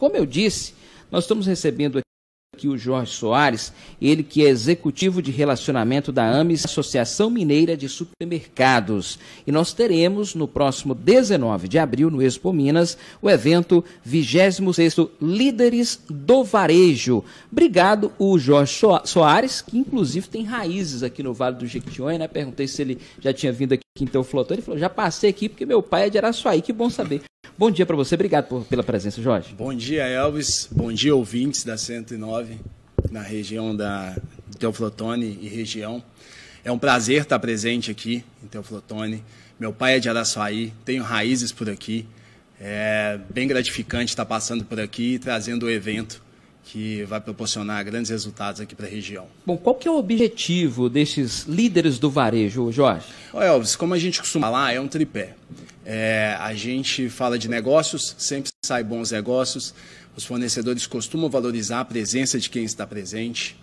Como eu disse, nós estamos recebendo aqui o Jorge Soares, ele que é executivo de relacionamento da AMES, Associação Mineira de Supermercados. E nós teremos no próximo 19 de abril, no Expo Minas, o evento 26º Líderes do Varejo. Obrigado o Jorge Soares, que inclusive tem raízes aqui no Vale do Jequitinhonha, né? Perguntei se ele já tinha vindo aqui em então, Teoflotão, ele falou, já passei aqui porque meu pai é de Araçuaí, que bom saber. Bom dia para você, obrigado por, pela presença, Jorge. Bom dia, Elvis. Bom dia, ouvintes da 109, na região da Teoflotone e região. É um prazer estar presente aqui em Teoflotone. Meu pai é de Araçuaí, tenho raízes por aqui. É bem gratificante estar passando por aqui e trazendo o evento que vai proporcionar grandes resultados aqui para a região. Bom, qual que é o objetivo desses líderes do varejo, Jorge? Olha, Elvis, como a gente costuma falar, é um tripé. É, a gente fala de negócios, sempre sai bons negócios. Os fornecedores costumam valorizar a presença de quem está presente.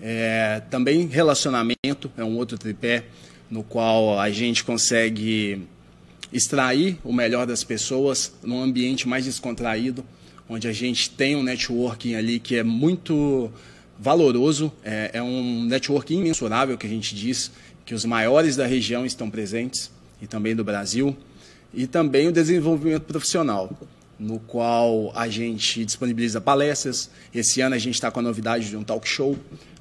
É, também relacionamento é um outro tripé no qual a gente consegue extrair o melhor das pessoas num ambiente mais descontraído, onde a gente tem um networking ali que é muito valoroso, é, é um networking imensurável que a gente diz que os maiores da região estão presentes e também do Brasil e também o desenvolvimento profissional, no qual a gente disponibiliza palestras. Esse ano a gente está com a novidade de um talk show,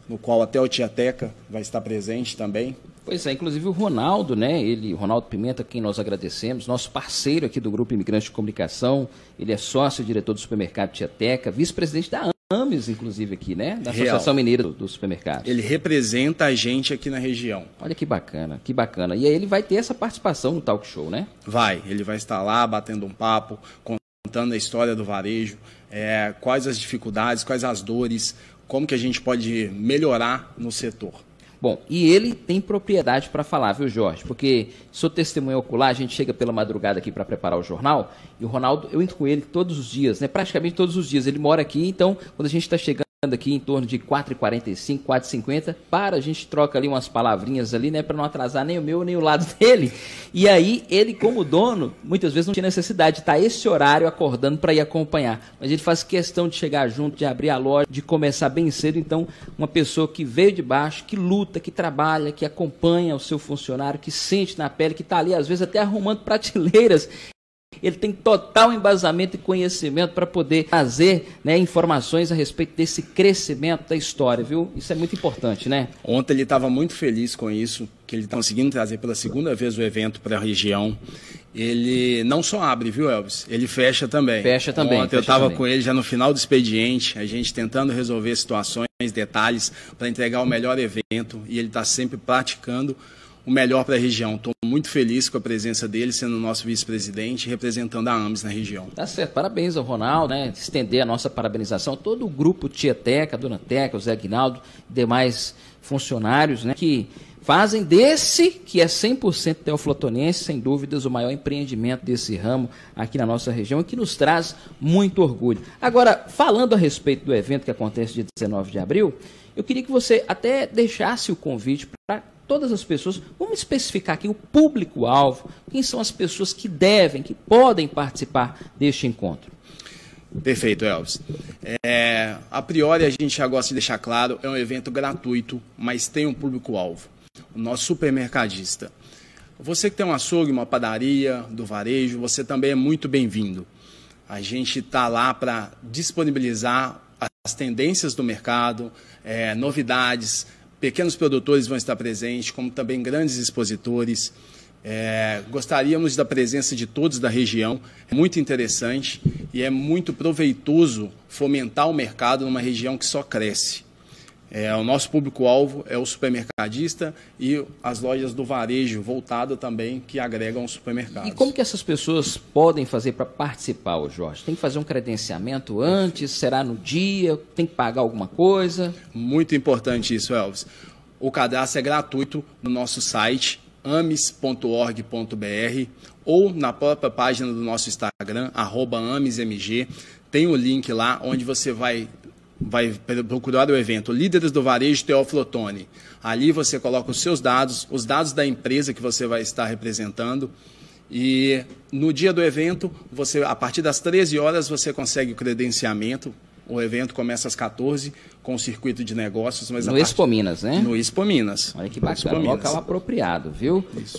no qual até o Tiateca vai estar presente também. Pois é, inclusive o Ronaldo, né? Ele, Ronaldo Pimenta, quem nós agradecemos, nosso parceiro aqui do Grupo Imigrante de Comunicação, ele é sócio-diretor do supermercado Tiateca, vice-presidente da ANA AMES, inclusive, aqui, né? Da Associação Real. Mineira do, do Supermercado. Ele representa a gente aqui na região. Olha que bacana, que bacana. E aí ele vai ter essa participação no talk show, né? Vai, ele vai estar lá batendo um papo, contando a história do varejo, é, quais as dificuldades, quais as dores, como que a gente pode melhorar no setor. Bom, e ele tem propriedade para falar, viu, Jorge? Porque sou testemunha ocular, a gente chega pela madrugada aqui para preparar o jornal, e o Ronaldo, eu entro com ele todos os dias, né? Praticamente todos os dias. Ele mora aqui, então, quando a gente está chegando, aqui em torno de 4h45, 4h50, para a gente troca ali umas palavrinhas ali, né, para não atrasar nem o meu nem o lado dele. E aí ele como dono, muitas vezes não tinha necessidade de tá estar esse horário acordando para ir acompanhar, mas ele faz questão de chegar junto, de abrir a loja, de começar bem cedo, então uma pessoa que veio de baixo, que luta, que trabalha, que acompanha o seu funcionário, que sente na pele, que está ali às vezes até arrumando prateleiras ele tem total embasamento e conhecimento para poder trazer né, informações a respeito desse crescimento da história, viu? Isso é muito importante, né? Ontem ele estava muito feliz com isso, que ele está conseguindo trazer pela segunda vez o evento para a região. Ele não só abre, viu, Elvis? Ele fecha também. Fecha também. Ontem fecha eu estava com ele já no final do expediente, a gente tentando resolver situações, detalhes, para entregar o melhor evento, e ele está sempre praticando o melhor para a região. Estou muito feliz com a presença dele, sendo nosso vice-presidente, representando a AMES na região. Tá certo, parabéns ao Ronaldo, né? estender a nossa parabenização, todo o grupo Tieteca, Dona Teca, o Zé Aguinaldo, demais funcionários né? que fazem desse, que é 100% teoflotonense, sem dúvidas, o maior empreendimento desse ramo aqui na nossa região, e que nos traz muito orgulho. Agora, falando a respeito do evento que acontece dia 19 de abril, eu queria que você até deixasse o convite para todas as pessoas. Vamos especificar aqui o público-alvo, quem são as pessoas que devem, que podem participar deste encontro. Perfeito, Elvis. É, a priori, a gente já gosta de deixar claro, é um evento gratuito, mas tem um público-alvo, o nosso supermercadista. Você que tem um açougue, uma padaria, do varejo, você também é muito bem-vindo. A gente está lá para disponibilizar as tendências do mercado, é, novidades, Pequenos produtores vão estar presentes, como também grandes expositores. É, gostaríamos da presença de todos da região. É muito interessante e é muito proveitoso fomentar o mercado numa região que só cresce. É, o nosso público-alvo é o supermercadista e as lojas do varejo voltada também que agregam supermercados. E como que essas pessoas podem fazer para participar, Jorge? Tem que fazer um credenciamento antes? Será no dia? Tem que pagar alguma coisa? Muito importante isso, Elvis. O cadastro é gratuito no nosso site ames.org.br ou na própria página do nosso Instagram, arroba amesmg. Tem o um link lá onde você vai vai procurar o evento Líderes do Varejo Teoflotone. Ali você coloca os seus dados, os dados da empresa que você vai estar representando. E no dia do evento, você a partir das 13 horas você consegue o credenciamento. O evento começa às 14 com o circuito de negócios, mas no Expo Minas, né? No Expo Minas. Olha que bacana, local apropriado, viu? Isso.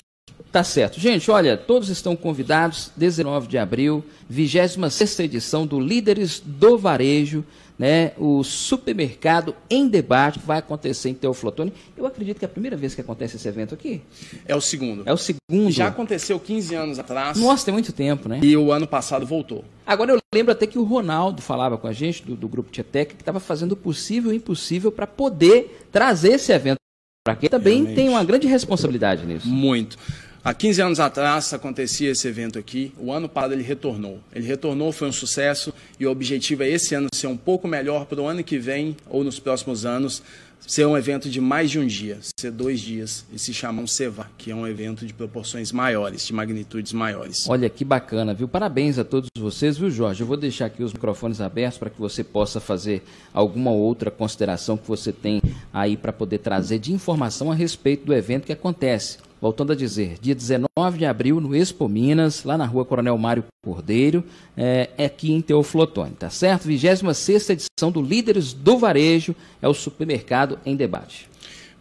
Tá certo. Gente, olha, todos estão convidados, 19 de abril, 26ª edição do Líderes do Varejo, né? O supermercado em debate vai acontecer em Teoflotone. Eu acredito que é a primeira vez que acontece esse evento aqui. É o segundo. É o segundo. Já aconteceu 15 anos atrás. Nossa, tem muito tempo, né? E o ano passado voltou. Agora eu lembro até que o Ronaldo falava com a gente, do, do Grupo Tietec, que estava fazendo o possível e o impossível para poder trazer esse evento para quem também Realmente. tem uma grande responsabilidade nisso. Muito. Há 15 anos atrás acontecia esse evento aqui, o ano passado ele retornou. Ele retornou, foi um sucesso e o objetivo é esse ano ser um pouco melhor para o ano que vem ou nos próximos anos, ser um evento de mais de um dia, ser dois dias e se chamar um CEVA, que é um evento de proporções maiores, de magnitudes maiores. Olha que bacana, viu? Parabéns a todos vocês, viu, Jorge? Eu vou deixar aqui os microfones abertos para que você possa fazer alguma outra consideração que você tem aí para poder trazer de informação a respeito do evento que acontece voltando a dizer, dia 19 de abril no Expo Minas, lá na rua Coronel Mário Cordeiro, é, é aqui em Teoflotone, tá certo? 26 edição do Líderes do Varejo é o supermercado em debate.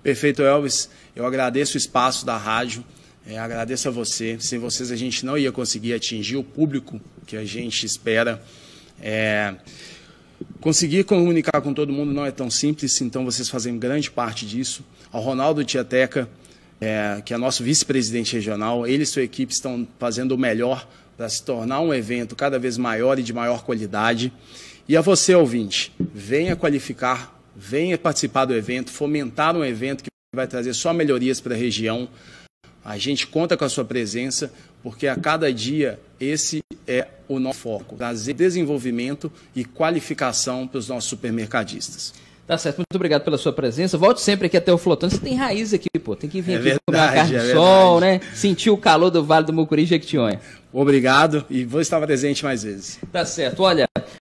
Perfeito, Elvis. Eu agradeço o espaço da rádio, é, agradeço a você. Sem vocês a gente não ia conseguir atingir o público que a gente espera. É, conseguir comunicar com todo mundo não é tão simples, então vocês fazem grande parte disso. Ao Ronaldo Tiateca é, que é nosso vice-presidente regional, ele e sua equipe estão fazendo o melhor para se tornar um evento cada vez maior e de maior qualidade. E a você, ouvinte, venha qualificar, venha participar do evento, fomentar um evento que vai trazer só melhorias para a região. A gente conta com a sua presença, porque a cada dia esse é o nosso foco: trazer desenvolvimento e qualificação para os nossos supermercadistas. Tá certo, muito obrigado pela sua presença. Volte sempre aqui até o Flotante. Você tem raiz aqui, pô. Tem que vir é aqui verdade, comer uma carne é de sol, né? Sentir o calor do Vale do Mucuri Jequitinhonha. Obrigado e vou estar presente mais vezes. Tá certo. Olha,